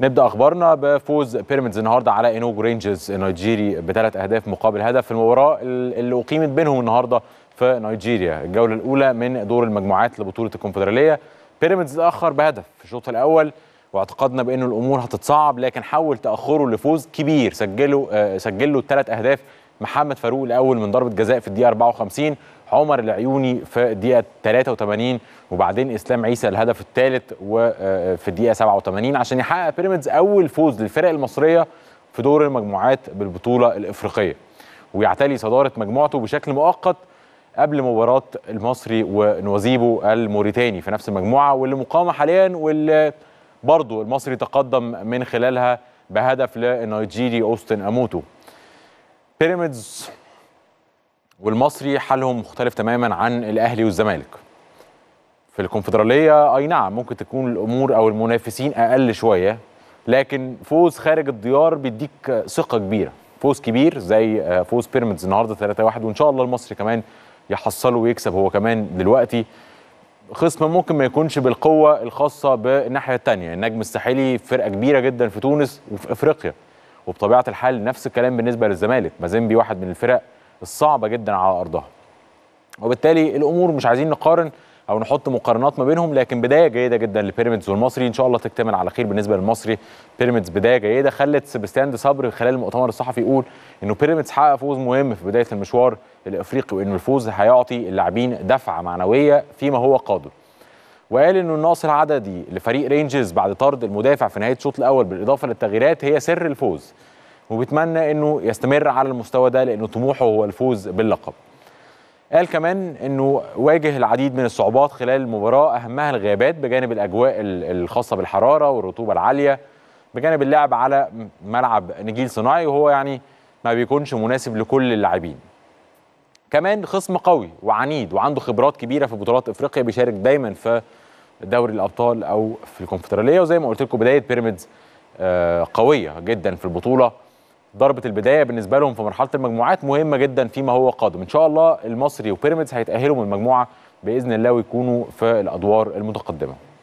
نبدا اخبارنا بفوز بيراميدز النهارده على انوجو رينجرز النيجيري بثلاث اهداف مقابل هدف في المباراه اللي اقيمت بينهم النهارده في نيجيريا الجوله الاولى من دور المجموعات لبطوله الكونفدراليه بيراميدز اتاخر بهدف في الشوط الاول واعتقدنا بانه الامور هتتصعب لكن حول تاخره لفوز كبير سجله آه، سجل له الثلاث اهداف محمد فاروق الاول من ضربه جزاء في الدقيقه 54 عمر العيوني في الدقيقه 83 وبعدين اسلام عيسى الهدف الثالث وفي آه، آه، الدقيقه 87 عشان يحقق بيراميدز اول فوز للفرق المصريه في دور المجموعات بالبطوله الافريقيه ويعتلي صداره مجموعته بشكل مؤقت قبل مباراة المصري ونوازيبو الموريتاني في نفس المجموعة واللي مقامة حاليا واللي برضه المصري تقدم من خلالها بهدف للنيجيري أوستن أموتو بيراميدز والمصري حالهم مختلف تماما عن الاهلي والزمالك في الكونفدراليه اي نعم ممكن تكون الامور او المنافسين اقل شويه لكن فوز خارج الديار بيديك ثقه كبيره فوز كبير زي آه، فوز بيراميدز النهارده 3-1 وان شاء الله المصري كمان يحصله ويكسب هو كمان دلوقتي خصم ممكن ما يكونش بالقوه الخاصه بالناحيه الثانيه النجم الساحلي فرقه كبيره جدا في تونس وفي افريقيا وبطبيعه الحال نفس الكلام بالنسبه للزمالك مازيمبي واحد من الفرق الصعبه جدا على ارضها وبالتالي الامور مش عايزين نقارن او نحط مقارنات ما بينهم لكن بدايه جيده جدا لبيراميدز والمصري ان شاء الله تكتمل على خير بالنسبه للمصري بيراميدز بدايه جيده خلت سبستيان صبر خلال المؤتمر الصحفي يقول انه بيراميدز حقق فوز مهم في بدايه المشوار الافريقي وانه الفوز هيعطي اللاعبين دفعه معنويه فيما هو قادم وقال انه النقص العددي لفريق رينجرز بعد طرد المدافع في نهايه الشوط الاول بالاضافه للتغييرات هي سر الفوز وبيتمنى انه يستمر على المستوى ده لانه طموحه هو الفوز باللقب. قال كمان انه واجه العديد من الصعوبات خلال المباراه اهمها الغيابات بجانب الاجواء الخاصه بالحراره والرطوبه العاليه بجانب اللعب على ملعب نجيل صناعي وهو يعني ما بيكونش مناسب لكل اللاعبين. كمان خصم قوي وعنيد وعنده خبرات كبيره في بطولات افريقيا بيشارك دايما في دوري الابطال او في الكونفدراليه وزي ما قلت لكم بدايه بيراميدز آه، قويه جدا في البطوله ضربه البدايه بالنسبه لهم في مرحله المجموعات مهمه جدا فيما هو قادم ان شاء الله المصري وبيراميدز هيتاهلوا من المجموعه باذن الله ويكونوا في الادوار المتقدمه